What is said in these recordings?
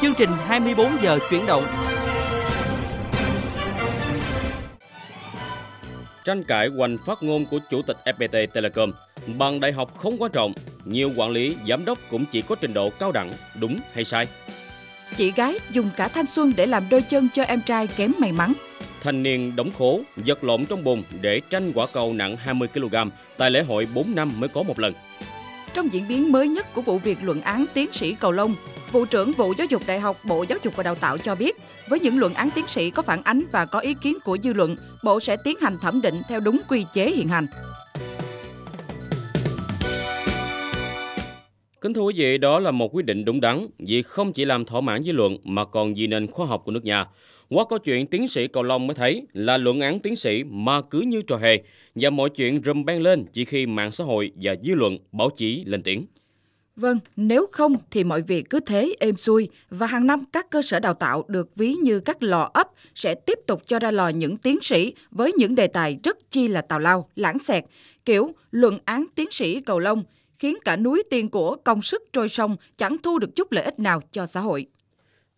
Chương trình 24 giờ chuyển động. Tranh cãi quanh phát ngôn của chủ tịch FPT Telecom bằng đại học không quan trọng, nhiều quản lý, giám đốc cũng chỉ có trình độ cao đẳng, đúng hay sai. Chị gái dùng cả thanh xuân để làm đôi chân cho em trai kém may mắn thanh niên đóng khố, giật lộn trong bùn để tranh quả cầu nặng 20 kg tại lễ hội 4 năm mới có một lần. Trong diễn biến mới nhất của vụ việc luận án tiến sĩ Cầu lông Vụ trưởng Vụ Giáo dục Đại học Bộ Giáo dục và Đào tạo cho biết, với những luận án tiến sĩ có phản ánh và có ý kiến của dư luận, Bộ sẽ tiến hành thẩm định theo đúng quy chế hiện hành. Kính thưa quý vị, đó là một quyết định đúng đắn vì không chỉ làm thỏa mãn dư luận mà còn vì nền khoa học của nước nhà. Qua câu chuyện tiến sĩ Cầu Long mới thấy là luận án tiến sĩ mà cứ như trò hề và mọi chuyện rùm beng lên chỉ khi mạng xã hội và dư luận báo chí lên tiếng. Vâng, nếu không thì mọi việc cứ thế êm xuôi và hàng năm các cơ sở đào tạo được ví như các lò ấp sẽ tiếp tục cho ra lò những tiến sĩ với những đề tài rất chi là tào lao, lãng xẹt, kiểu luận án tiến sĩ cầu long khiến cả núi tiền của công sức trôi sông chẳng thu được chút lợi ích nào cho xã hội.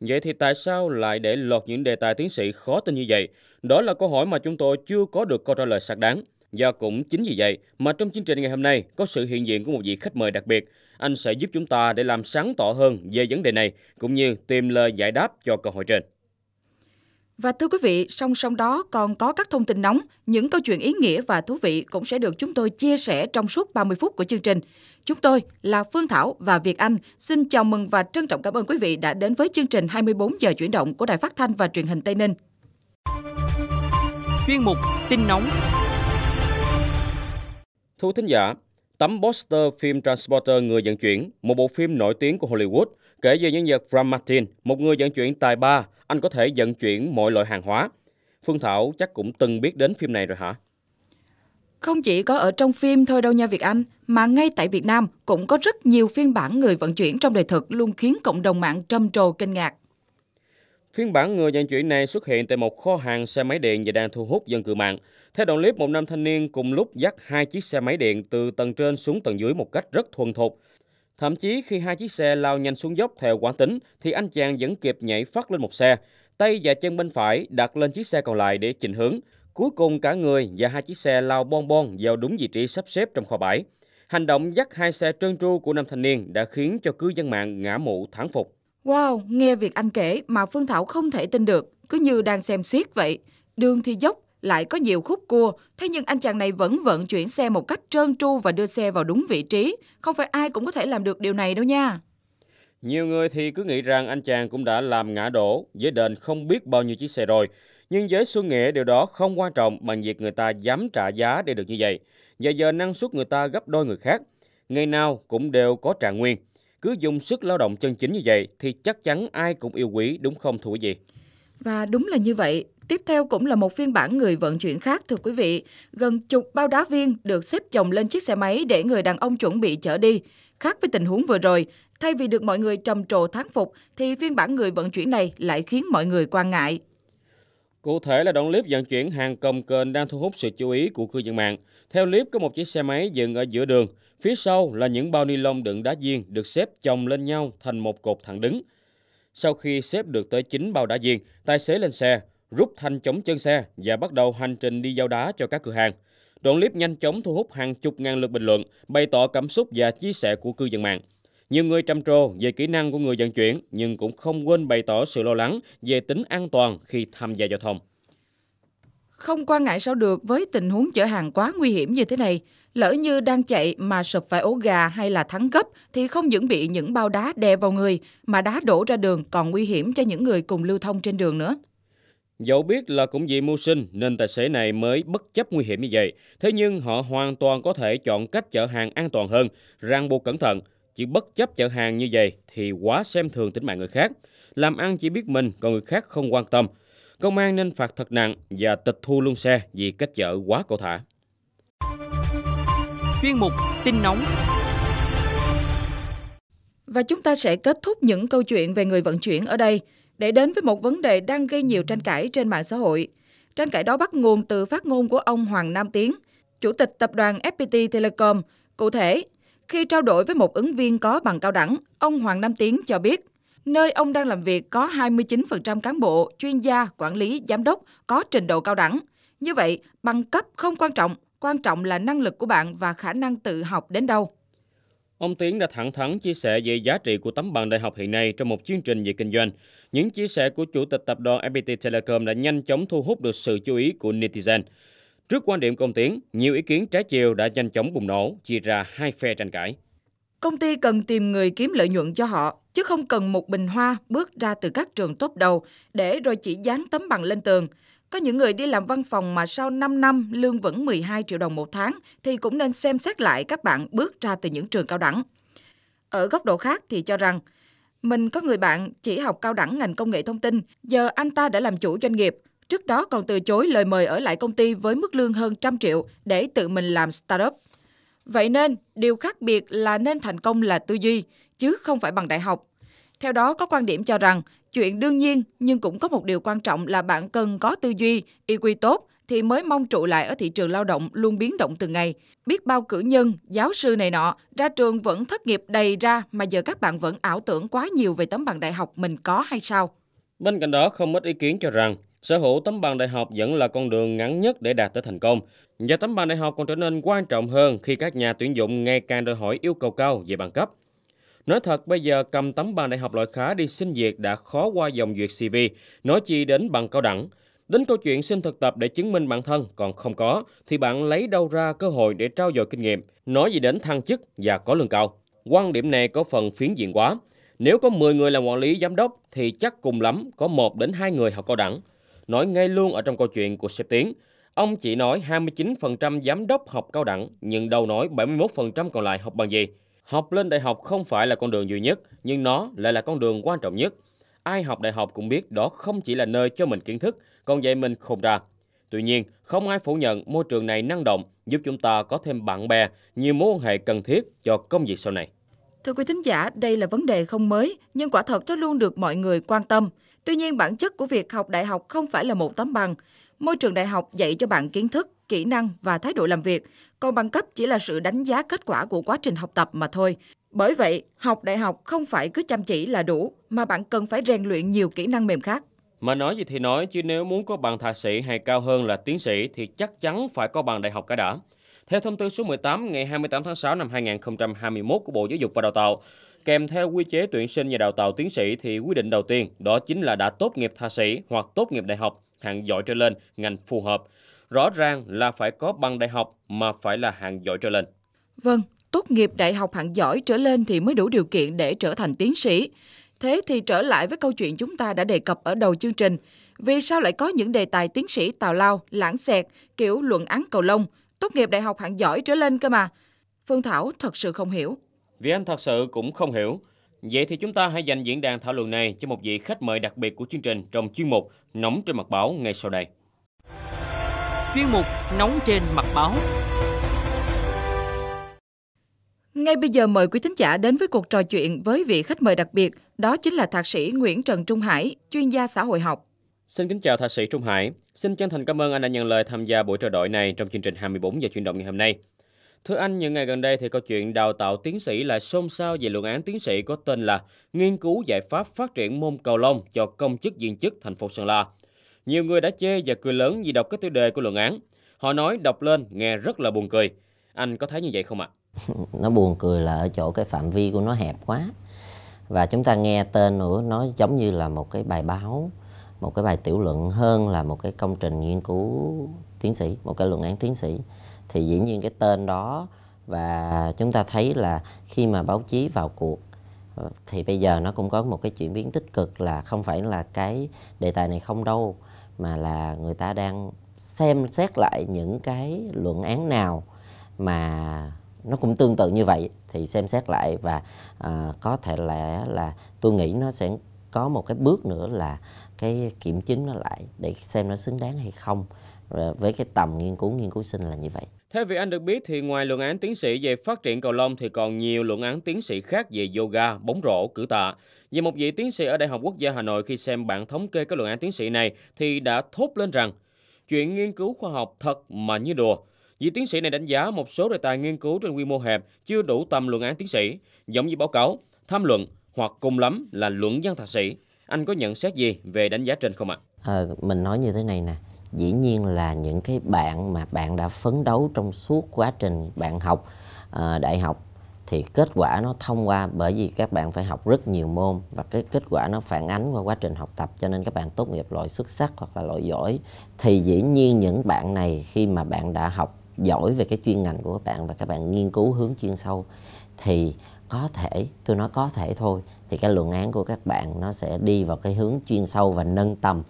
Vậy thì tại sao lại để lọt những đề tài tiến sĩ khó tin như vậy? Đó là câu hỏi mà chúng tôi chưa có được câu trả lời xác đáng. Và cũng chính vì vậy mà trong chương trình ngày hôm nay có sự hiện diện của một vị khách mời đặc biệt. Anh sẽ giúp chúng ta để làm sáng tỏ hơn về vấn đề này cũng như tìm lời giải đáp cho câu hỏi trên. Và thưa quý vị, song song đó còn có các thông tin nóng, những câu chuyện ý nghĩa và thú vị cũng sẽ được chúng tôi chia sẻ trong suốt 30 phút của chương trình. Chúng tôi là Phương Thảo và Việt Anh xin chào mừng và trân trọng cảm ơn quý vị đã đến với chương trình 24 giờ chuyển động của Đài Phát thanh và Truyền hình Tây Ninh. Chuyên mục Tin nóng thưa thính giả, tấm poster phim Transporter Người dẫn chuyển, một bộ phim nổi tiếng của Hollywood, kể về nhân vật Ram Martin, một người dẫn chuyển tài ba, anh có thể vận chuyển mọi loại hàng hóa. Phương Thảo chắc cũng từng biết đến phim này rồi hả? Không chỉ có ở trong phim thôi đâu nha Việt Anh, mà ngay tại Việt Nam cũng có rất nhiều phiên bản người vận chuyển trong đời thực luôn khiến cộng đồng mạng trầm trồ kinh ngạc. Phiên bản người vận chuyển này xuất hiện tại một kho hàng xe máy điện và đang thu hút dân cư mạng. Theo đoạn clip, một nam thanh niên cùng lúc dắt hai chiếc xe máy điện từ tầng trên xuống tầng dưới một cách rất thuần thục. Thậm chí khi hai chiếc xe lao nhanh xuống dốc theo quán tính thì anh chàng vẫn kịp nhảy phát lên một xe, tay và chân bên phải đặt lên chiếc xe còn lại để chỉnh hướng. Cuối cùng cả người và hai chiếc xe lao bon bon vào đúng vị trí sắp xếp trong kho bãi. Hành động dắt hai xe trơn tru của nam thanh niên đã khiến cho cư dân mạng ngã mũ thán phục. Wow, nghe việc anh kể mà Phương Thảo không thể tin được, cứ như đang xem xiết vậy. Đường thì dốc, lại có nhiều khúc cua, thế nhưng anh chàng này vẫn vận chuyển xe một cách trơn tru và đưa xe vào đúng vị trí. Không phải ai cũng có thể làm được điều này đâu nha. Nhiều người thì cứ nghĩ rằng anh chàng cũng đã làm ngã đổ, với đền không biết bao nhiêu chiếc xe rồi. Nhưng với Xuân Nghĩa điều đó không quan trọng bằng việc người ta dám trả giá để được như vậy. Và giờ năng suất người ta gấp đôi người khác, ngày nào cũng đều có trạng nguyên. Cứ dùng sức lao động chân chính như vậy thì chắc chắn ai cũng yêu quý đúng không thưa quý vị? Và đúng là như vậy, tiếp theo cũng là một phiên bản người vận chuyển khác thưa quý vị. Gần chục bao đá viên được xếp chồng lên chiếc xe máy để người đàn ông chuẩn bị chở đi. Khác với tình huống vừa rồi, thay vì được mọi người trầm trồ thán phục thì phiên bản người vận chuyển này lại khiến mọi người quan ngại. Cụ thể là đoạn clip vận chuyển hàng cồng kềnh đang thu hút sự chú ý của cư dân mạng. Theo clip có một chiếc xe máy dừng ở giữa đường, phía sau là những bao ni lông đựng đá viên được xếp chồng lên nhau thành một cột thẳng đứng. Sau khi xếp được tới 9 bao đá viên, tài xế lên xe, rút thanh chống chân xe và bắt đầu hành trình đi giao đá cho các cửa hàng. Đoạn clip nhanh chóng thu hút hàng chục ngàn lượt bình luận, bày tỏ cảm xúc và chia sẻ của cư dân mạng. Nhiều người trầm trồ về kỹ năng của người vận chuyển nhưng cũng không quên bày tỏ sự lo lắng về tính an toàn khi tham gia giao thông. Không quan ngại sao được với tình huống chở hàng quá nguy hiểm như thế này, Lỡ như đang chạy mà sụp phải ố gà hay là thắng gấp thì không những bị những bao đá đè vào người mà đá đổ ra đường còn nguy hiểm cho những người cùng lưu thông trên đường nữa. Dẫu biết là cũng vì mưu sinh nên tài xế này mới bất chấp nguy hiểm như vậy. Thế nhưng họ hoàn toàn có thể chọn cách chở hàng an toàn hơn, ràng buộc cẩn thận. Chỉ bất chấp chở hàng như vậy thì quá xem thường tính mạng người khác. Làm ăn chỉ biết mình còn người khác không quan tâm. Công an nên phạt thật nặng và tịch thu luôn xe vì cách chở quá cầu thả chuyên mục tin nóng. Và chúng ta sẽ kết thúc những câu chuyện về người vận chuyển ở đây để đến với một vấn đề đang gây nhiều tranh cãi trên mạng xã hội. Tranh cãi đó bắt nguồn từ phát ngôn của ông Hoàng Nam Tiến, chủ tịch tập đoàn FPT Telecom. Cụ thể, khi trao đổi với một ứng viên có bằng cao đẳng, ông Hoàng Nam Tiến cho biết, nơi ông đang làm việc có 29% cán bộ, chuyên gia, quản lý, giám đốc có trình độ cao đẳng. Như vậy, bằng cấp không quan trọng quan trọng là năng lực của bạn và khả năng tự học đến đâu. Ông Tiến đã thẳng thắn chia sẻ về giá trị của tấm bằng đại học hiện nay trong một chương trình về kinh doanh. Những chia sẻ của chủ tịch tập đoàn FPT Telecom đã nhanh chóng thu hút được sự chú ý của netizen. Trước quan điểm công tiến, nhiều ý kiến trái chiều đã nhanh chóng bùng nổ, chia ra hai phe tranh cãi. Công ty cần tìm người kiếm lợi nhuận cho họ, chứ không cần một bình hoa bước ra từ các trường tốt đầu để rồi chỉ dán tấm bằng lên tường. Có những người đi làm văn phòng mà sau 5 năm lương vẫn 12 triệu đồng một tháng thì cũng nên xem xét lại các bạn bước ra từ những trường cao đẳng. Ở góc độ khác thì cho rằng, mình có người bạn chỉ học cao đẳng ngành công nghệ thông tin, giờ anh ta đã làm chủ doanh nghiệp, trước đó còn từ chối lời mời ở lại công ty với mức lương hơn trăm triệu để tự mình làm startup. Vậy nên, điều khác biệt là nên thành công là tư duy, chứ không phải bằng đại học. Theo đó, có quan điểm cho rằng chuyện đương nhiên nhưng cũng có một điều quan trọng là bạn cần có tư duy, IQ tốt thì mới mong trụ lại ở thị trường lao động luôn biến động từng ngày. Biết bao cử nhân, giáo sư này nọ, ra trường vẫn thất nghiệp đầy ra mà giờ các bạn vẫn ảo tưởng quá nhiều về tấm bằng đại học mình có hay sao? Bên cạnh đó, không ít ý kiến cho rằng sở hữu tấm bằng đại học vẫn là con đường ngắn nhất để đạt tới thành công. Và tấm bằng đại học còn trở nên quan trọng hơn khi các nhà tuyển dụng ngày càng đòi hỏi yêu cầu cao về bằng cấp. Nói thật, bây giờ cầm tấm bằng đại học loại khá đi xin việc đã khó qua dòng duyệt CV, nói chi đến bằng cao đẳng. Đến câu chuyện xin thực tập để chứng minh bản thân còn không có, thì bạn lấy đâu ra cơ hội để trao dồi kinh nghiệm, nói gì đến thăng chức và có lương cao. Quan điểm này có phần phiến diện quá. Nếu có 10 người làm quản lý giám đốc thì chắc cùng lắm có 1 đến 2 người học cao đẳng. Nói ngay luôn ở trong câu chuyện của sếp Tiến, ông chỉ nói 29% giám đốc học cao đẳng nhưng đâu nói 71% còn lại học bằng gì. Học lên đại học không phải là con đường duy nhất, nhưng nó lại là con đường quan trọng nhất. Ai học đại học cũng biết đó không chỉ là nơi cho mình kiến thức, còn dạy mình khùng ra. Tuy nhiên, không ai phủ nhận môi trường này năng động, giúp chúng ta có thêm bạn bè, nhiều mối quan hệ cần thiết cho công việc sau này. Thưa quý thính giả, đây là vấn đề không mới, nhưng quả thật nó luôn được mọi người quan tâm. Tuy nhiên, bản chất của việc học đại học không phải là một tấm bằng. Môi trường đại học dạy cho bạn kiến thức, kỹ năng và thái độ làm việc, còn bằng cấp chỉ là sự đánh giá kết quả của quá trình học tập mà thôi. Bởi vậy, học đại học không phải cứ chăm chỉ là đủ, mà bạn cần phải rèn luyện nhiều kỹ năng mềm khác. Mà nói gì thì nói, chứ nếu muốn có bằng thạc sĩ hay cao hơn là tiến sĩ thì chắc chắn phải có bằng đại học cả đã. Theo thông tư số 18 ngày 28 tháng 6 năm 2021 của Bộ Giáo dục và Đào tạo, kèm theo quy chế tuyển sinh và đào tạo tiến sĩ thì quy định đầu tiên đó chính là đã tốt nghiệp thạc sĩ hoặc tốt nghiệp đại học hạng giỏi trở lên ngành phù hợp. Rõ ràng là phải có bằng đại học mà phải là hạng giỏi trở lên. Vâng, tốt nghiệp đại học hạng giỏi trở lên thì mới đủ điều kiện để trở thành tiến sĩ. Thế thì trở lại với câu chuyện chúng ta đã đề cập ở đầu chương trình. Vì sao lại có những đề tài tiến sĩ tào lao, lãng xẹt, kiểu luận án cầu lông, tốt nghiệp đại học hạng giỏi trở lên cơ mà? Phương Thảo thật sự không hiểu. Vì anh thật sự cũng không hiểu. Vậy thì chúng ta hãy dành diễn đàn thảo luận này cho một vị khách mời đặc biệt của chương trình trong chuyên mục Nóng trên mặt báo ngay sau đây chuyên mục Nóng trên mặt báo. Ngay bây giờ mời quý thính giả đến với cuộc trò chuyện với vị khách mời đặc biệt, đó chính là thạc sĩ Nguyễn Trần Trung Hải, chuyên gia xã hội học. Xin kính chào thạc sĩ Trung Hải. Xin chân thành cảm ơn anh đã nhận lời tham gia buổi trò đổi này trong chương trình 24 giờ chuyển động ngày hôm nay. Thưa anh, những ngày gần đây thì câu chuyện đào tạo tiến sĩ lại xôn xao về luận án tiến sĩ có tên là Nghiên cứu giải pháp phát triển môn cầu lông cho công chức viên chức thành phố Sơn La – nhiều người đã chê và cười lớn vì đọc cái tiêu đề của luận án. Họ nói đọc lên nghe rất là buồn cười. Anh có thấy như vậy không ạ? À? nó buồn cười là ở chỗ cái phạm vi của nó hẹp quá. Và chúng ta nghe tên nữa nó giống như là một cái bài báo, một cái bài tiểu luận hơn là một cái công trình nghiên cứu tiến sĩ, một cái luận án tiến sĩ. Thì dĩ nhiên cái tên đó và chúng ta thấy là khi mà báo chí vào cuộc thì bây giờ nó cũng có một cái chuyển biến tích cực là không phải là cái đề tài này không đâu mà là người ta đang xem xét lại những cái luận án nào mà nó cũng tương tự như vậy thì xem xét lại và à, có thể là là tôi nghĩ nó sẽ có một cái bước nữa là cái kiểm chứng nó lại để xem nó xứng đáng hay không với cái tầm nghiên cứu nghiên cứu sinh là như vậy. Theo việc anh được biết thì ngoài luận án tiến sĩ về phát triển cầu lông thì còn nhiều luận án tiến sĩ khác về yoga, bóng rổ, cử tạ. Vì một vị tiến sĩ ở Đại học Quốc gia Hà Nội khi xem bản thống kê các luận án tiến sĩ này thì đã thốt lên rằng chuyện nghiên cứu khoa học thật mà như đùa. Vị tiến sĩ này đánh giá một số đề tài nghiên cứu trên quy mô hẹp chưa đủ tầm luận án tiến sĩ, giống như báo cáo, tham luận hoặc cùng lắm là luận văn thạc sĩ. Anh có nhận xét gì về đánh giá trên không ạ? À? À, mình nói như thế này nè, dĩ nhiên là những cái bạn mà bạn đã phấn đấu trong suốt quá trình bạn học à, đại học thì kết quả nó thông qua bởi vì các bạn phải học rất nhiều môn và cái kết quả nó phản ánh qua quá trình học tập cho nên các bạn tốt nghiệp loại xuất sắc hoặc là loại giỏi thì dĩ nhiên những bạn này khi mà bạn đã học giỏi về cái chuyên ngành của các bạn và các bạn nghiên cứu hướng chuyên sâu thì có thể tôi nói có thể thôi thì cái luận án của các bạn nó sẽ đi vào cái hướng chuyên sâu và nâng tầm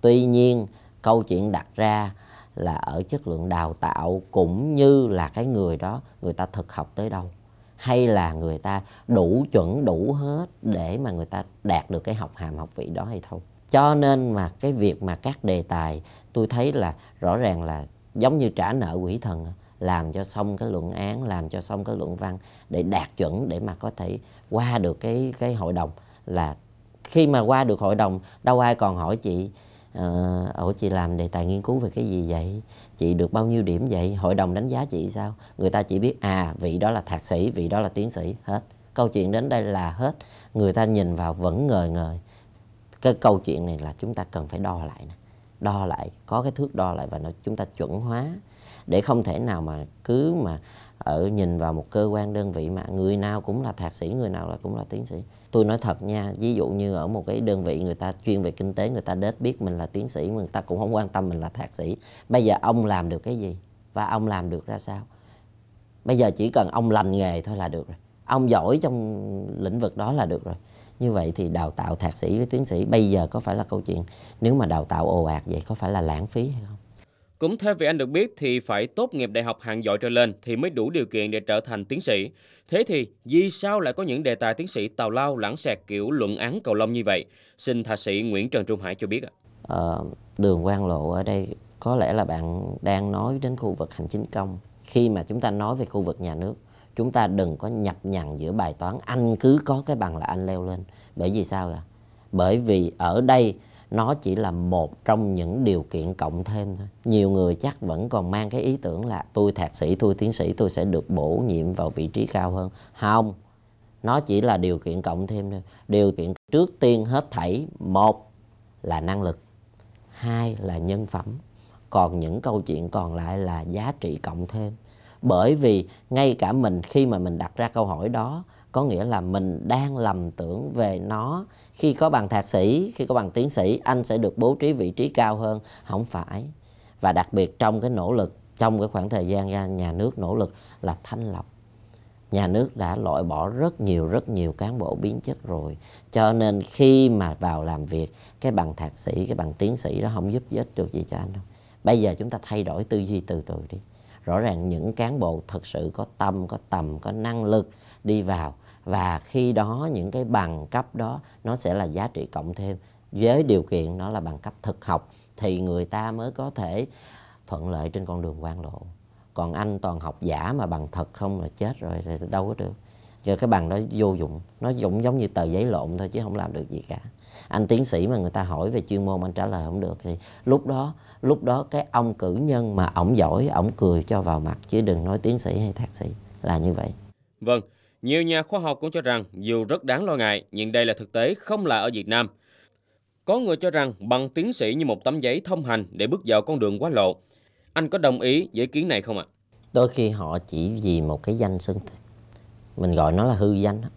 tuy nhiên câu chuyện đặt ra là ở chất lượng đào tạo cũng như là cái người đó người ta thực học tới đâu hay là người ta đủ chuẩn đủ hết để mà người ta đạt được cái học hàm học vị đó hay không cho nên mà cái việc mà các đề tài tôi thấy là rõ ràng là giống như trả nợ quỷ thần làm cho xong cái luận án làm cho xong cái luận văn để đạt chuẩn để mà có thể qua được cái cái hội đồng là khi mà qua được hội đồng đâu ai còn hỏi chị uh, ủa chị làm đề tài nghiên cứu về cái gì vậy chị được bao nhiêu điểm vậy hội đồng đánh giá chị sao người ta chỉ biết à vị đó là thạc sĩ vị đó là tiến sĩ hết câu chuyện đến đây là hết người ta nhìn vào vẫn ngời ngời cái câu chuyện này là chúng ta cần phải đo lại nè đo lại có cái thước đo lại và nó chúng ta chuẩn hóa để không thể nào mà cứ mà ở nhìn vào một cơ quan đơn vị mà người nào cũng là thạc sĩ người nào là cũng là tiến sĩ tôi nói thật nha ví dụ như ở một cái đơn vị người ta chuyên về kinh tế người ta đết biết mình là tiến sĩ mà người ta cũng không quan tâm mình là thạc sĩ bây giờ ông làm được cái gì và ông làm được ra sao bây giờ chỉ cần ông lành nghề thôi là được rồi ông giỏi trong lĩnh vực đó là được rồi như vậy thì đào tạo thạc sĩ với tiến sĩ bây giờ có phải là câu chuyện nếu mà đào tạo ồ ạt vậy có phải là lãng phí hay không cũng theo vị anh được biết thì phải tốt nghiệp đại học hạng giỏi trở lên thì mới đủ điều kiện để trở thành tiến sĩ. Thế thì vì sao lại có những đề tài tiến sĩ tào lao lãng xẹt kiểu luận án cầu lông như vậy? Xin thạc sĩ Nguyễn Trần Trung Hải cho biết. À, đường quan lộ ở đây có lẽ là bạn đang nói đến khu vực hành chính công. Khi mà chúng ta nói về khu vực nhà nước, chúng ta đừng có nhập nhằng giữa bài toán anh cứ có cái bằng là anh leo lên. Bởi vì sao ạ? Bởi vì ở đây nó chỉ là một trong những điều kiện cộng thêm thôi nhiều người chắc vẫn còn mang cái ý tưởng là tôi thạc sĩ tôi tiến sĩ tôi sẽ được bổ nhiệm vào vị trí cao hơn không nó chỉ là điều kiện cộng thêm thôi điều kiện trước tiên hết thảy một là năng lực hai là nhân phẩm còn những câu chuyện còn lại là giá trị cộng thêm bởi vì ngay cả mình khi mà mình đặt ra câu hỏi đó có nghĩa là mình đang lầm tưởng về nó khi có bằng thạc sĩ khi có bằng tiến sĩ anh sẽ được bố trí vị trí cao hơn không phải và đặc biệt trong cái nỗ lực trong cái khoảng thời gian nhà nước nỗ lực là thanh lọc nhà nước đã loại bỏ rất nhiều rất nhiều cán bộ biến chất rồi cho nên khi mà vào làm việc cái bằng thạc sĩ cái bằng tiến sĩ đó không giúp ích được gì cho anh đâu bây giờ chúng ta thay đổi tư duy từ từ đi rõ ràng những cán bộ thật sự có tâm có tầm có năng lực đi vào và khi đó những cái bằng cấp đó nó sẽ là giá trị cộng thêm với điều kiện nó là bằng cấp thực học thì người ta mới có thể thuận lợi trên con đường quan lộ còn anh toàn học giả mà bằng thật không là chết rồi thì đâu có được cho cái bằng đó vô dụng nó dụng giống như tờ giấy lộn thôi chứ không làm được gì cả anh tiến sĩ mà người ta hỏi về chuyên môn anh trả lời không được thì lúc đó lúc đó cái ông cử nhân mà ổng giỏi ổng cười cho vào mặt chứ đừng nói tiến sĩ hay thạc sĩ là như vậy vâng nhiều nhà khoa học cũng cho rằng dù rất đáng lo ngại nhưng đây là thực tế không là ở Việt Nam có người cho rằng bằng tiến sĩ như một tấm giấy thông hành để bước vào con đường quá lộ anh có đồng ý với ý kiến này không ạ à? đôi khi họ chỉ vì một cái danh xưng mình gọi nó là hư danh đó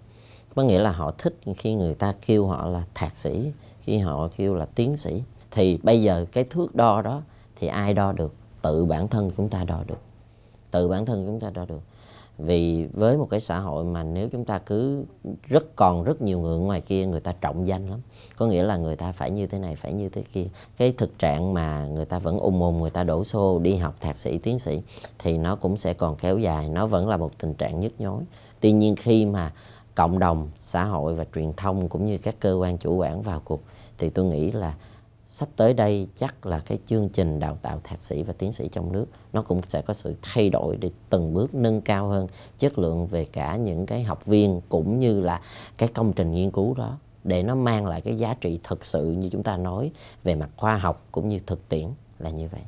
có nghĩa là họ thích khi người ta kêu họ là thạc sĩ khi họ kêu là tiến sĩ thì bây giờ cái thước đo đó thì ai đo được tự bản thân chúng ta đo được tự bản thân chúng ta đo được vì với một cái xã hội mà nếu chúng ta cứ rất còn rất nhiều người ngoài kia người ta trọng danh lắm có nghĩa là người ta phải như thế này phải như thế kia cái thực trạng mà người ta vẫn ùn ùn người ta đổ xô đi học thạc sĩ tiến sĩ thì nó cũng sẽ còn kéo dài nó vẫn là một tình trạng nhức nhối tuy nhiên khi mà cộng đồng xã hội và truyền thông cũng như các cơ quan chủ quản vào cuộc thì tôi nghĩ là sắp tới đây chắc là cái chương trình đào tạo thạc sĩ và tiến sĩ trong nước nó cũng sẽ có sự thay đổi để từng bước nâng cao hơn chất lượng về cả những cái học viên cũng như là cái công trình nghiên cứu đó để nó mang lại cái giá trị thực sự như chúng ta nói về mặt khoa học cũng như thực tiễn là như vậy.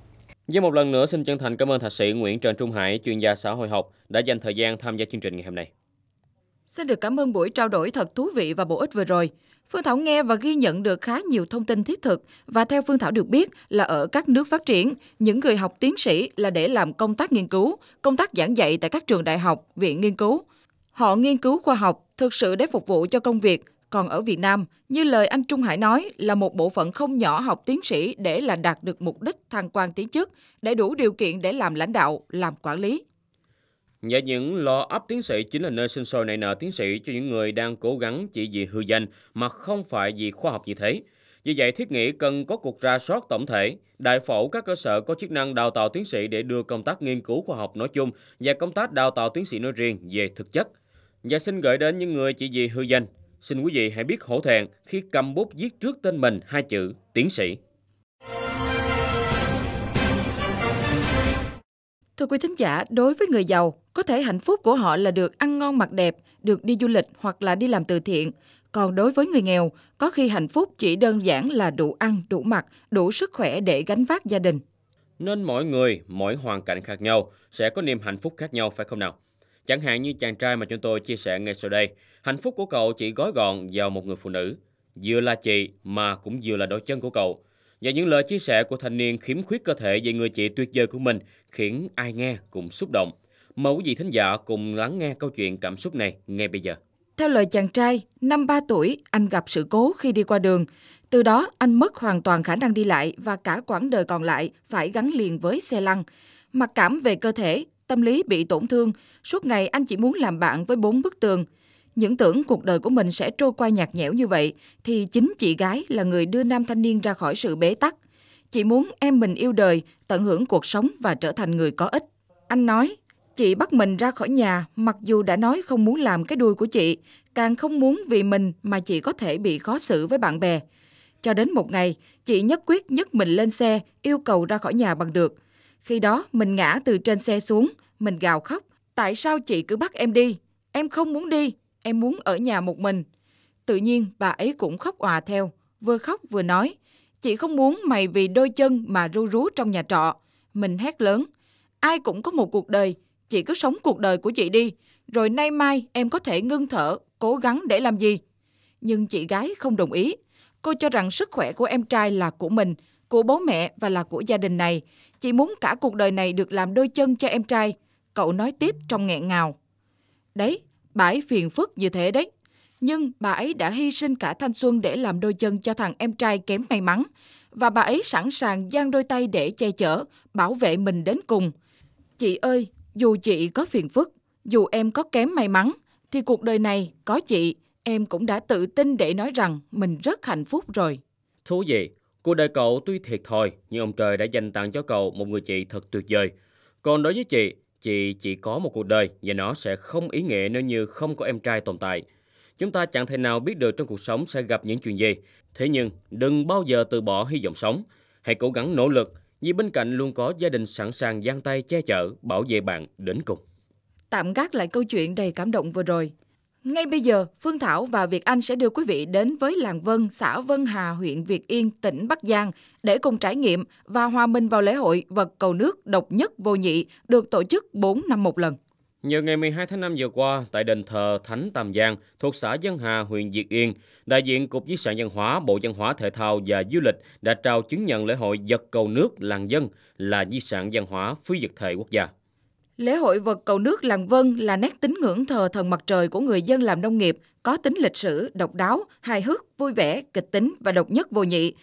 Với một lần nữa xin chân thành cảm ơn Thạc sĩ Nguyễn Trần Trung Hải, chuyên gia xã hội học đã dành thời gian tham gia chương trình ngày hôm nay. Xin được cảm ơn buổi trao đổi thật thú vị và bổ ích vừa rồi. Phương Thảo nghe và ghi nhận được khá nhiều thông tin thiết thực và theo Phương Thảo được biết là ở các nước phát triển, những người học tiến sĩ là để làm công tác nghiên cứu, công tác giảng dạy tại các trường đại học, viện nghiên cứu. Họ nghiên cứu khoa học thực sự để phục vụ cho công việc, còn ở Việt Nam, như lời anh Trung Hải nói là một bộ phận không nhỏ học tiến sĩ để là đạt được mục đích thăng quan tiến chức, để đủ điều kiện để làm lãnh đạo, làm quản lý. Dạ những lo ấp tiến sĩ chính là nơi sinh sôi nảy nở tiến sĩ cho những người đang cố gắng chỉ vì hư danh mà không phải vì khoa học như thế. Vì vậy, thiết nghĩ cần có cuộc ra soát tổng thể, đại phẫu các cơ sở có chức năng đào tạo tiến sĩ để đưa công tác nghiên cứu khoa học nói chung và công tác đào tạo tiến sĩ nói riêng về thực chất. Và xin gửi đến những người chỉ vì hư danh, xin quý vị hãy biết hổ thẹn khi cầm bút viết trước tên mình hai chữ tiến sĩ. Thưa quý thính giả, đối với người giàu, có thể hạnh phúc của họ là được ăn ngon mặc đẹp, được đi du lịch hoặc là đi làm từ thiện. Còn đối với người nghèo, có khi hạnh phúc chỉ đơn giản là đủ ăn, đủ mặc, đủ sức khỏe để gánh vác gia đình. Nên mỗi người, mỗi hoàn cảnh khác nhau sẽ có niềm hạnh phúc khác nhau phải không nào? Chẳng hạn như chàng trai mà chúng tôi chia sẻ ngay sau đây, hạnh phúc của cậu chỉ gói gọn vào một người phụ nữ. Vừa là chị mà cũng vừa là đôi chân của cậu, và những lời chia sẻ của thanh niên khiếm khuyết cơ thể về người chị tuyệt vời của mình khiến ai nghe cũng xúc động. Mẫu vị thính giả cùng lắng nghe câu chuyện cảm xúc này ngay bây giờ. Theo lời chàng trai, năm 3 tuổi, anh gặp sự cố khi đi qua đường. Từ đó, anh mất hoàn toàn khả năng đi lại và cả quãng đời còn lại phải gắn liền với xe lăn. Mặc cảm về cơ thể, tâm lý bị tổn thương, suốt ngày anh chỉ muốn làm bạn với bốn bức tường – những tưởng cuộc đời của mình sẽ trôi qua nhạt nhẽo như vậy, thì chính chị gái là người đưa nam thanh niên ra khỏi sự bế tắc. Chị muốn em mình yêu đời, tận hưởng cuộc sống và trở thành người có ích. Anh nói, chị bắt mình ra khỏi nhà mặc dù đã nói không muốn làm cái đuôi của chị, càng không muốn vì mình mà chị có thể bị khó xử với bạn bè. Cho đến một ngày, chị nhất quyết nhấc mình lên xe, yêu cầu ra khỏi nhà bằng được. Khi đó, mình ngã từ trên xe xuống, mình gào khóc. Tại sao chị cứ bắt em đi? Em không muốn đi, em muốn ở nhà một mình. Tự nhiên bà ấy cũng khóc òa theo, vừa khóc vừa nói, chị không muốn mày vì đôi chân mà ru rú trong nhà trọ. Mình hét lớn, ai cũng có một cuộc đời, chị cứ sống cuộc đời của chị đi, rồi nay mai em có thể ngưng thở, cố gắng để làm gì. Nhưng chị gái không đồng ý. Cô cho rằng sức khỏe của em trai là của mình, của bố mẹ và là của gia đình này. Chị muốn cả cuộc đời này được làm đôi chân cho em trai. Cậu nói tiếp trong nghẹn ngào. Đấy, Bà ấy phiền phức như thế đấy. Nhưng bà ấy đã hy sinh cả thanh xuân để làm đôi chân cho thằng em trai kém may mắn. Và bà ấy sẵn sàng giang đôi tay để che chở, bảo vệ mình đến cùng. Chị ơi, dù chị có phiền phức, dù em có kém may mắn, thì cuộc đời này có chị, em cũng đã tự tin để nói rằng mình rất hạnh phúc rồi. Thú vị, cuộc đời cậu tuy thiệt thòi, nhưng ông trời đã dành tặng cho cậu một người chị thật tuyệt vời. Còn đối với chị, Chị chỉ có một cuộc đời và nó sẽ không ý nghĩa nếu như không có em trai tồn tại. Chúng ta chẳng thể nào biết được trong cuộc sống sẽ gặp những chuyện gì. Thế nhưng, đừng bao giờ từ bỏ hy vọng sống. Hãy cố gắng nỗ lực, vì bên cạnh luôn có gia đình sẵn sàng giang tay che chở, bảo vệ bạn đến cùng. Tạm gác lại câu chuyện đầy cảm động vừa rồi. Ngay bây giờ, Phương Thảo và Việt Anh sẽ đưa quý vị đến với làng Vân, xã Vân Hà, huyện Việt Yên, tỉnh Bắc Giang để cùng trải nghiệm và hòa mình vào lễ hội vật cầu nước độc nhất vô nhị được tổ chức 4 năm một lần. Nhờ ngày 12 tháng 5 vừa qua, tại đền thờ Thánh Tam Giang thuộc xã Dân Hà, huyện Việt Yên, đại diện Cục Di sản Văn hóa, Bộ Văn hóa Thể thao và Du lịch đã trao chứng nhận lễ hội vật cầu nước làng dân là di sản văn hóa phi vật thể quốc gia. Lễ hội vật cầu nước làng Vân là nét tín ngưỡng thờ thần mặt trời của người dân làm nông nghiệp, có tính lịch sử, độc đáo, hài hước, vui vẻ, kịch tính và độc nhất vô nhị.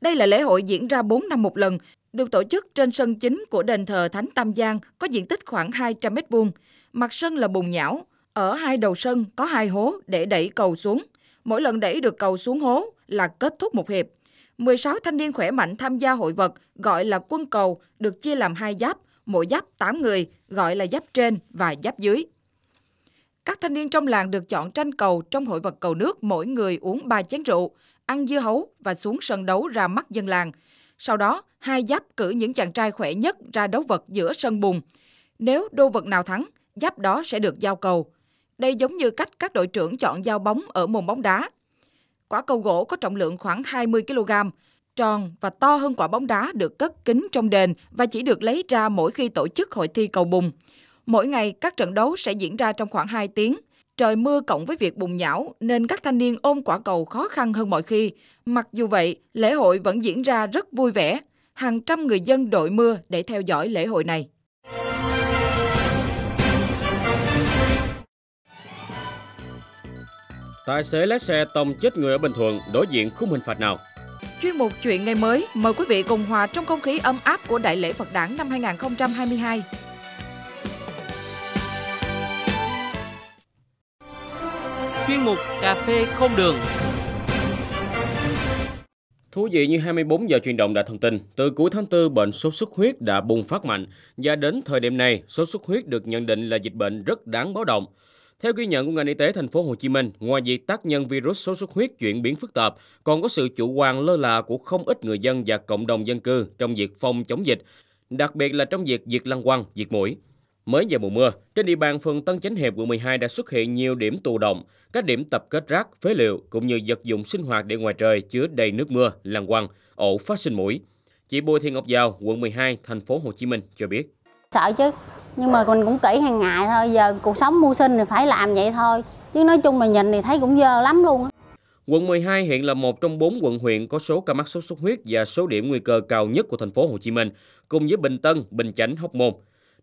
Đây là lễ hội diễn ra 4 năm một lần, được tổ chức trên sân chính của đền thờ Thánh Tam Giang có diện tích khoảng 200 m2. Mặt sân là bùn nhão, ở hai đầu sân có hai hố để đẩy cầu xuống. Mỗi lần đẩy được cầu xuống hố là kết thúc một hiệp. 16 thanh niên khỏe mạnh tham gia hội vật gọi là quân cầu được chia làm hai giáp – mỗi giáp 8 người, gọi là giáp trên và giáp dưới. Các thanh niên trong làng được chọn tranh cầu trong hội vật cầu nước mỗi người uống 3 chén rượu, ăn dưa hấu và xuống sân đấu ra mắt dân làng. Sau đó, hai giáp cử những chàng trai khỏe nhất ra đấu vật giữa sân bùn. Nếu đô vật nào thắng, giáp đó sẽ được giao cầu. Đây giống như cách các đội trưởng chọn giao bóng ở môn bóng đá. Quả cầu gỗ có trọng lượng khoảng 20 kg, tròn và to hơn quả bóng đá được cất kính trong đền và chỉ được lấy ra mỗi khi tổ chức hội thi cầu bùng. Mỗi ngày, các trận đấu sẽ diễn ra trong khoảng 2 tiếng. Trời mưa cộng với việc bùng nhão nên các thanh niên ôm quả cầu khó khăn hơn mọi khi. Mặc dù vậy, lễ hội vẫn diễn ra rất vui vẻ. Hàng trăm người dân đội mưa để theo dõi lễ hội này. Tài xế lái xe tông chết người ở Bình Thuận đối diện khung hình phạt nào? Chuyên mục Chuyện ngày mới mời quý vị cùng hòa trong không khí ấm áp của Đại lễ Phật đản năm 2022. Chuyên mục Cà phê không đường Thú vị như 24 giờ truyền động đã thông tin, từ cuối tháng 4 bệnh sốt xuất huyết đã bùng phát mạnh và đến thời điểm này, sốt xuất huyết được nhận định là dịch bệnh rất đáng báo động. Theo ghi nhận của ngành y tế thành phố Hồ Chí Minh, ngoài việc tác nhân virus sốt xuất huyết chuyển biến phức tạp, còn có sự chủ quan lơ là của không ít người dân và cộng đồng dân cư trong việc phòng chống dịch, đặc biệt là trong việc diệt lăng quăng, diệt mũi. Mới vào mùa mưa, trên địa bàn phường Tân Chánh Hiệp quận 12 đã xuất hiện nhiều điểm tù động, các điểm tập kết rác, phế liệu cũng như vật dụng sinh hoạt để ngoài trời chứa đầy nước mưa, lăng quăng, ổ phát sinh mũi. Chị Bùi Thị Ngọc Giao, quận 12, thành phố Hồ Chí Minh cho biết. Sợ chứ, nhưng mà mình cũng kỹ hàng ngày thôi giờ cuộc sống mưu sinh thì phải làm vậy thôi chứ nói chung là nhìn thì thấy cũng dơ lắm luôn á Quận 12 hiện là một trong bốn quận huyện có số ca mắc sốt xuất huyết và số điểm nguy cơ cao nhất của thành phố Hồ Chí Minh, cùng với Bình Tân, Bình Chánh, Hóc Môn.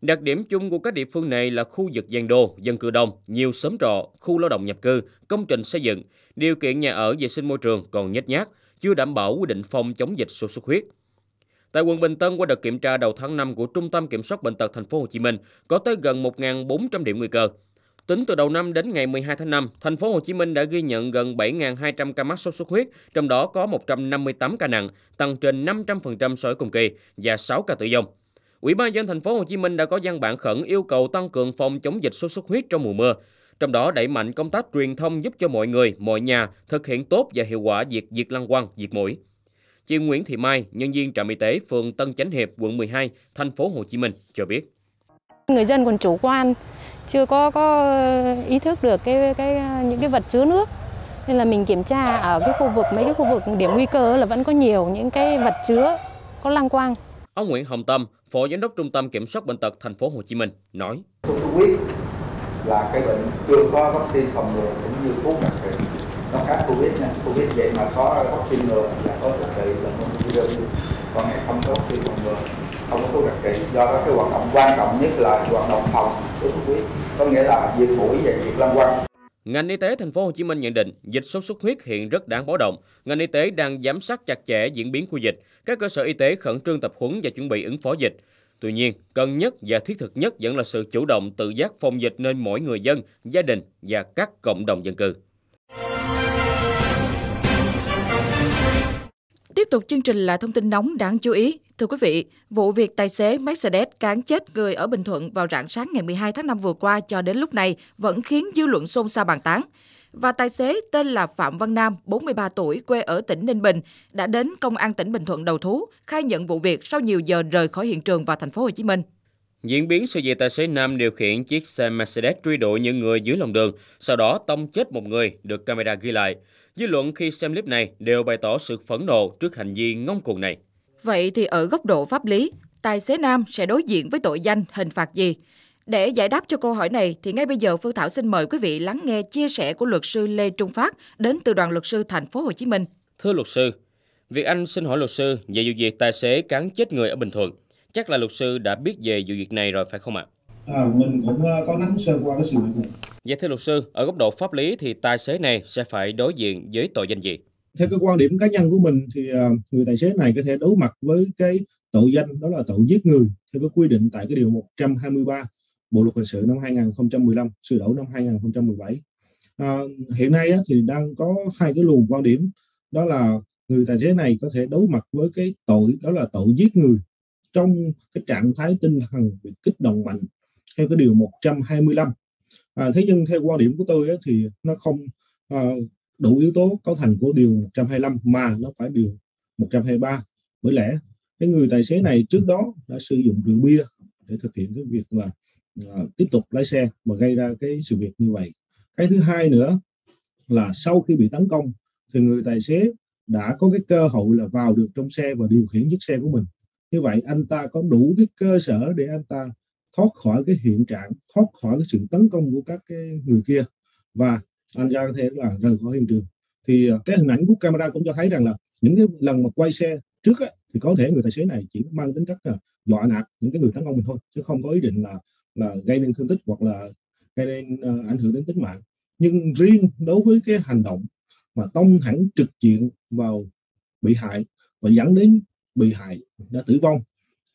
Đặc điểm chung của các địa phương này là khu vực gian đô, dân cư đông, nhiều xóm trọ, khu lao động nhập cư, công trình xây dựng, điều kiện nhà ở vệ sinh môi trường còn nhếch nhác, chưa đảm bảo quy định phòng chống dịch sốt xuất huyết. Tại quận Bình Tân qua đợt kiểm tra đầu tháng 5 của Trung tâm Kiểm soát bệnh tật thành phố Hồ Chí Minh có tới gần 1.400 điểm nguy cơ. Tính từ đầu năm đến ngày 12 tháng 5, thành phố Hồ Chí Minh đã ghi nhận gần 7.200 ca mắc sốt xuất huyết, trong đó có 158 ca nặng, tăng trên 500% so với cùng kỳ và 6 ca tử vong. Ủy ban dân thành phố Hồ Chí Minh đã có văn bản khẩn yêu cầu tăng cường phòng chống dịch sốt xuất huyết trong mùa mưa, trong đó đẩy mạnh công tác truyền thông giúp cho mọi người, mọi nhà thực hiện tốt và hiệu quả việc diệt lăng quăng, diệt mũi. Chị Nguyễn Thị Mai, nhân viên trạm y tế phường Tân Chánh Hiệp, quận 12, thành phố Hồ Chí Minh cho biết. Người dân còn chủ quan, chưa có có ý thức được cái cái những cái vật chứa nước nên là mình kiểm tra ở cái khu vực mấy cái khu vực điểm nguy cơ là vẫn có nhiều những cái vật chứa có lăng quang. Ông Nguyễn Hồng Tâm, Phó Giám đốc Trung tâm Kiểm soát bệnh tật Thành phố Hồ Chí Minh nói: Sốt xuất huyết là cái bệnh chưa có vaccine phòng ngừa cũng như thuốc đặc nó khác covid nha, covid vậy mà có vaccine ngừa là có đặc trị là không bị đơn còn này không có vaccine phòng ngừa không có thuốc đặc trị do đó cái hoạt động quan trọng nhất là hoạt động phòng của covid có nghĩa là diệt mũi và diệt lăng quăng Ngành y tế thành phố Hồ Chí Minh nhận định dịch sốt xuất huyết hiện rất đáng báo động. Ngành y tế đang giám sát chặt chẽ diễn biến của dịch. Các cơ sở y tế khẩn trương tập huấn và chuẩn bị ứng phó dịch. Tuy nhiên, cần nhất và thiết thực nhất vẫn là sự chủ động tự giác phòng dịch nên mỗi người dân, gia đình và các cộng đồng dân cư. Tiếp tục chương trình là thông tin nóng đáng chú ý. Thưa quý vị, vụ việc tài xế Mercedes cán chết người ở Bình Thuận vào rạng sáng ngày 12 tháng 5 vừa qua cho đến lúc này vẫn khiến dư luận xôn xao bàn tán. Và tài xế tên là Phạm Văn Nam, 43 tuổi, quê ở tỉnh Ninh Bình, đã đến công an tỉnh Bình Thuận đầu thú, khai nhận vụ việc sau nhiều giờ rời khỏi hiện trường và thành phố Hồ Chí Minh. Diễn biến sự việc tài xế Nam điều khiển chiếc xe Mercedes truy đuổi những người dưới lòng đường, sau đó tông chết một người được camera ghi lại. Dư luận khi xem clip này đều bày tỏ sự phẫn nộ trước hành vi ngông cuồng này. Vậy thì ở góc độ pháp lý, tài xế nam sẽ đối diện với tội danh hình phạt gì? Để giải đáp cho câu hỏi này thì ngay bây giờ Phương Thảo xin mời quý vị lắng nghe chia sẻ của luật sư Lê Trung Phát đến từ đoàn luật sư thành phố Hồ Chí Minh. Thưa luật sư, việc Anh xin hỏi luật sư về vụ việc tài xế cán chết người ở Bình Thuận. Chắc là luật sư đã biết về vụ việc này rồi phải không ạ? À? à, mình cũng ờ, có nắm sơ qua cái sự việc này. Dạ thưa luật sư, ở góc độ pháp lý thì tài xế này sẽ phải đối diện với tội danh gì? Theo cái quan điểm cá nhân của mình thì ờ, người tài xế này có thể đối mặt với cái tội danh đó là tội giết người theo cái quy định tại cái điều 123 Bộ luật hình sự năm 2015 sửa đổi năm 2017. À, ờ, hiện nay á, thì đang có hai cái luồng quan điểm đó là người tài xế này có thể đối mặt với cái tội đó là tội giết người trong cái trạng thái tinh thần bị kích động mạnh theo cái điều 125 à, thế nhưng theo quan điểm của tôi ấy, thì nó không à, đủ yếu tố cấu thành của điều 125 mà nó phải điều 123 bởi lẽ cái người tài xế này trước đó đã sử dụng rượu bia để thực hiện cái việc là à, tiếp tục lái xe mà gây ra cái sự việc như vậy cái thứ hai nữa là sau khi bị tấn công thì người tài xế đã có cái cơ hội là vào được trong xe và điều khiển chiếc xe của mình như vậy anh ta có đủ cái cơ sở để anh ta thoát khỏi cái hiện trạng thoát khỏi cái sự tấn công của các cái người kia và anh ra có thể là rời khỏi hiện trường thì ờ, cái hình ảnh của camera cũng cho thấy rằng là những cái lần mà quay xe trước á, thì có thể người tài xế này chỉ mang tính chất là dọa nạt những cái người tấn công mình thôi chứ không có ý định là là gây nên thương tích hoặc là gây nên uh, ảnh hưởng đến tính mạng nhưng riêng đối với cái hành động mà tông thẳng trực diện vào bị hại và dẫn đến bị hại đã tử vong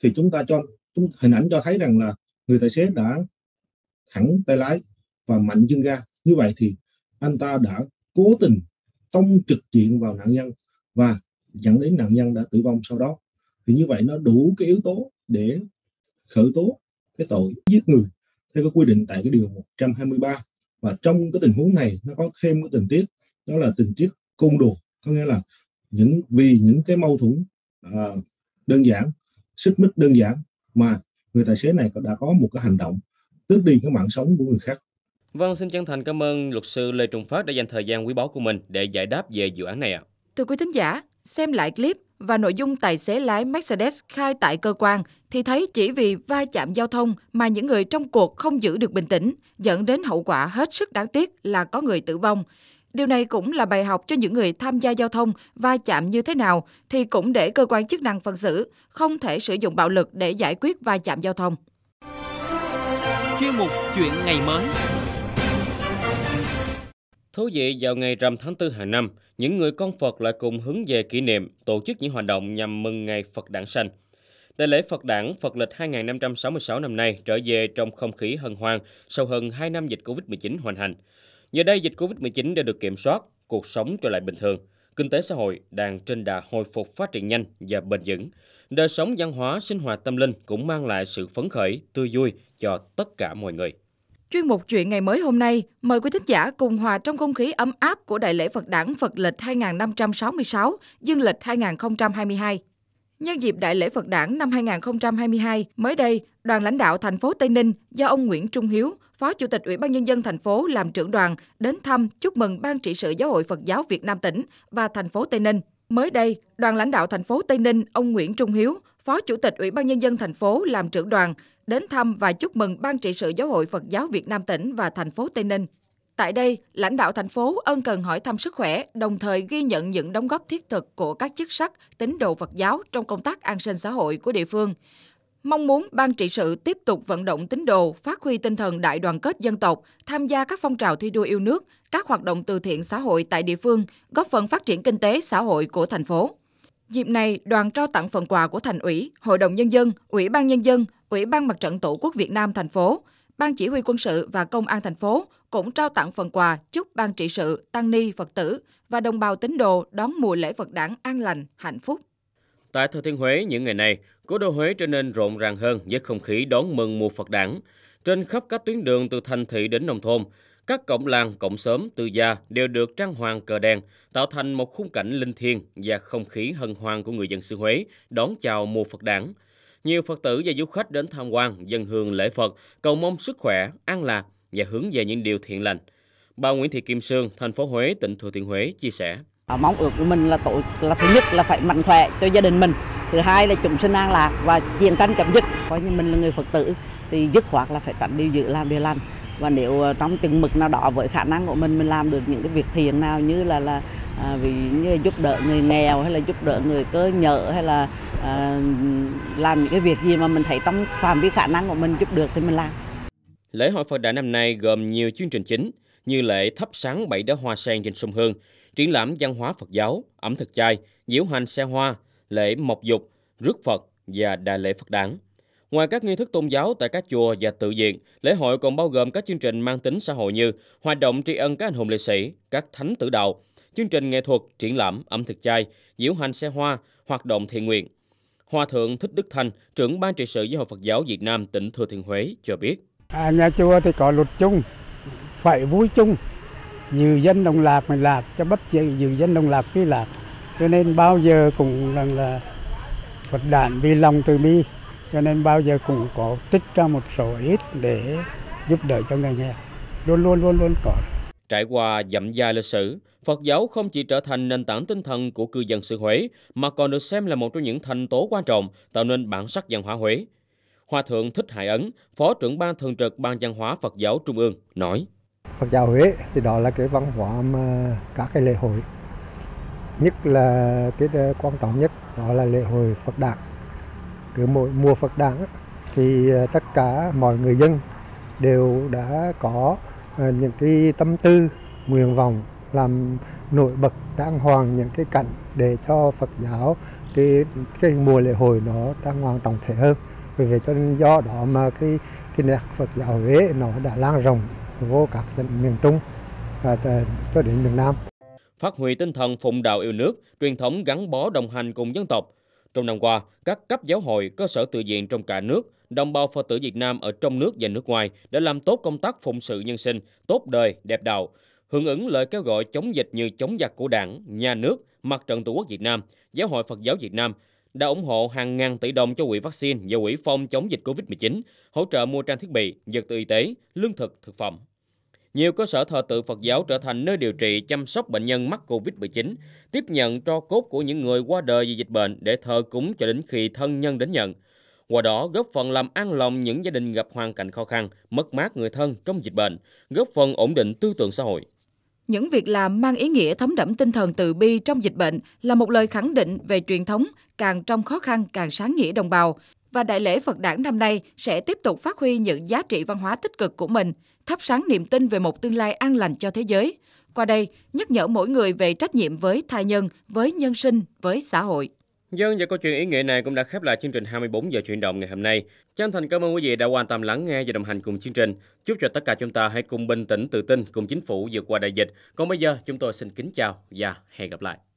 thì chúng ta cho chúng, hình ảnh cho thấy rằng là người tài xế đã thẳng tay lái và mạnh chân ga như vậy thì anh ta đã cố tình tông trực diện vào nạn nhân và dẫn đến nạn nhân đã tử vong sau đó thì như vậy nó đủ cái yếu tố để khởi tố cái tội giết người theo cái quy định tại cái điều 123 và trong cái tình huống này nó có thêm cái tình tiết đó là tình tiết côn đồ có nghĩa là những vì những cái mâu thuẫn à, đơn giản xích mích đơn giản mà người tài xế này đã có một cái hành động tước đi cái mạng sống của người khác. Vâng, xin chân thành cảm ơn luật sư Lê Trung Phát đã dành thời gian quý báu của mình để giải đáp về dự án này ạ. Thưa quý thính giả, xem lại clip và nội dung tài xế lái Mercedes khai tại cơ quan thì thấy chỉ vì va chạm giao thông mà những người trong cuộc không giữ được bình tĩnh, dẫn đến hậu quả hết sức đáng tiếc là có người tử vong. Điều này cũng là bài học cho những người tham gia giao thông va chạm như thế nào thì cũng để cơ quan chức năng phân xử, không thể sử dụng bạo lực để giải quyết va chạm giao thông. Chuyên mục Chuyện ngày mới Thú vị vào ngày rằm tháng 4 hàng năm, những người con Phật lại cùng hướng về kỷ niệm, tổ chức những hoạt động nhằm mừng ngày Phật đản sanh. Đại lễ Phật đản Phật lịch 2566 năm nay trở về trong không khí hân hoan sau hơn 2 năm dịch Covid-19 hoành hành. Giờ đây dịch Covid-19 đã được kiểm soát, cuộc sống trở lại bình thường, kinh tế xã hội đang trên đà hồi phục phát triển nhanh và bền vững. Đời sống văn hóa, sinh hoạt tâm linh cũng mang lại sự phấn khởi, tươi vui cho tất cả mọi người. Chuyên mục Chuyện ngày mới hôm nay, mời quý thính giả cùng hòa trong không khí ấm áp của Đại lễ Phật Đản Phật lịch 2566, dương lịch 2022. Nhân dịp Đại lễ Phật Đản năm 2022, mới đây, đoàn lãnh đạo thành phố Tây Ninh do ông Nguyễn Trung Hiếu, Phó Chủ tịch Ủy ban nhân dân thành phố làm trưởng đoàn đến thăm chúc mừng Ban trị sự Giáo hội Phật giáo Việt Nam tỉnh và thành phố Tây Ninh. Mới đây, đoàn lãnh đạo thành phố Tây Ninh, ông Nguyễn Trung Hiếu, Phó Chủ tịch Ủy ban nhân dân thành phố làm trưởng đoàn đến thăm và chúc mừng Ban trị sự Giáo hội Phật giáo Việt Nam tỉnh và thành phố Tây Ninh. Tại đây, lãnh đạo thành phố ân cần hỏi thăm sức khỏe, đồng thời ghi nhận những đóng góp thiết thực của các chức sắc, tín đồ Phật giáo trong công tác an sinh xã hội của địa phương mong muốn ban trị sự tiếp tục vận động tín đồ phát huy tinh thần đại đoàn kết dân tộc, tham gia các phong trào thi đua yêu nước, các hoạt động từ thiện xã hội tại địa phương, góp phần phát triển kinh tế xã hội của thành phố. Dịp này, đoàn trao tặng phần quà của thành ủy, hội đồng nhân dân, ủy ban nhân dân, ủy ban mặt trận tổ quốc Việt Nam thành phố, ban chỉ huy quân sự và công an thành phố cũng trao tặng phần quà chúc ban trị sự, tăng ni, Phật tử và đồng bào tín đồ đón mùa lễ Phật đản an lành, hạnh phúc. Tại Thừa Thiên Huế những ngày này, cố đô Huế trở nên rộn ràng hơn với không khí đón mừng mùa Phật đản. Trên khắp các tuyến đường từ thành thị đến nông thôn, các cổng làng, cổng xóm, từ gia đều được trang hoàng cờ đèn, tạo thành một khung cảnh linh thiêng và không khí hân hoan của người dân xứ Huế đón chào mùa Phật đản. Nhiều Phật tử và du khách đến tham quan, dân hương lễ Phật, cầu mong sức khỏe, an lạc và hướng về những điều thiện lành. Bà Nguyễn Thị Kim Sương, thành phố Huế, tỉnh Thừa Thiên Huế chia sẻ. Ờ, mong ước của mình là tội là thứ nhất là phải mạnh khỏe cho gia đình mình, thứ hai là chúng sinh an lạc và chiến tranh chấm dứt. Coi như mình là người Phật tử thì dứt khoát là phải tránh điều dữ làm điều lành và nếu ờ, trong từng mực nào đó với khả năng của mình mình làm được những cái việc thiện nào như là là à, vì như giúp đỡ người nghèo hay là giúp đỡ người cơ nhở hay là à, làm những cái việc gì mà mình thấy trong phạm vi khả năng của mình giúp được thì mình làm. Lễ hội Phật Đản năm nay gồm nhiều chương trình chính như lễ thắp sáng bảy đóa hoa sen trên sông Hương, triển lãm văn hóa Phật giáo, ẩm thực chay, diễu hành xe hoa, lễ mộc dục, rước Phật và đại lễ Phật đản. Ngoài các nghi thức tôn giáo tại các chùa và tự viện, lễ hội còn bao gồm các chương trình mang tính xã hội như hoạt động tri ân các anh hùng liệt sĩ, các thánh tử đạo, chương trình nghệ thuật, triển lãm, ẩm thực chay, diễu hành xe hoa, hoạt động thiện nguyện. Hòa thượng Thích Đức Thanh, trưởng ban trị sự Giáo hội Phật giáo Việt Nam tỉnh Thừa Thiên Huế cho biết. À, nhà chùa thì có luật chung, phải vui chung, dự dân đồng lạc mình lạc cho bất dự dân đồng lạc phi lạc cho nên bao giờ cũng rằng là Phật đản vì lòng từ bi cho nên bao giờ cũng có trích ra một số ít để giúp đỡ cho người nghèo luôn luôn luôn luôn có trải qua dặm dài lịch sử Phật giáo không chỉ trở thành nền tảng tinh thần của cư dân xứ Huế mà còn được xem là một trong những thành tố quan trọng tạo nên bản sắc văn hóa Huế Hòa thượng Thích Hải Ấn, Phó trưởng ban thường trực Ban văn hóa Phật giáo Trung ương nói: Phật giáo Huế thì đó là cái văn hóa mà các cái lễ hội nhất là cái ờ, quan trọng nhất đó là lễ hội Phật Đản cứ mỗi mùa Phật Đản thì ờ, tất cả mọi người dân đều đã có ờ, những cái tâm tư nguyện vọng làm nổi bật trang hoàng những cái cảnh để cho Phật giáo cái cái mùa lễ hội nó trang hoàng tổng thể hơn vì vậy cho nên do đó mà cái cái nét Phật giáo Huế nó đã lan rộng vô các tỉnh miền Trung và ờ, cho đến miền Nam. Phát huy tinh thần phụng đạo yêu nước, truyền thống gắn bó đồng hành cùng dân tộc. Trong năm qua, các cấp giáo hội, cơ sở tự viện trong cả nước, đồng bào Phật tử Việt Nam ở trong nước và nước ngoài đã làm tốt công tác phụng sự nhân sinh, tốt đời, đẹp đạo, hưởng ứng lời kêu gọi chống dịch như chống giặc của đảng, nhà nước, mặt trận Tổ quốc Việt Nam, Giáo hội Phật giáo Việt Nam – đã ủng hộ hàng ngàn tỷ đồng cho quỹ vaccine và quỹ phòng chống dịch COVID-19, hỗ trợ mua trang thiết bị, vật tư y tế, lương thực, thực phẩm. Nhiều cơ sở thờ tự Phật giáo trở thành nơi điều trị chăm sóc bệnh nhân mắc COVID-19, tiếp nhận cho cốt của những người qua đời vì dịch bệnh để thờ cúng cho đến khi thân nhân đến nhận. Qua đó góp phần làm an lòng những gia đình gặp hoàn cảnh khó khăn, mất mát người thân trong dịch bệnh, góp phần ổn định tư tưởng xã hội. Những việc làm mang ý nghĩa thấm đẫm tinh thần từ bi trong dịch bệnh là một lời khẳng định về truyền thống càng trong khó khăn càng sáng nghĩa đồng bào, và đại lễ Phật đản năm nay sẽ tiếp tục phát huy những giá trị văn hóa tích cực của mình, thắp sáng niềm tin về một tương lai an lành cho thế giới. Qua đây, nhắc nhở mỗi người về trách nhiệm với thai nhân, với nhân sinh, với xã hội. Dân và câu chuyện ý nghĩa này cũng đã khép lại chương trình 24 giờ chuyển động ngày hôm nay. Chân thành cảm ơn quý vị đã quan tâm lắng nghe và đồng hành cùng chương trình. Chúc cho tất cả chúng ta hãy cùng bình tĩnh, tự tin cùng chính phủ vượt qua đại dịch. Còn bây giờ chúng tôi xin kính chào và hẹn gặp lại.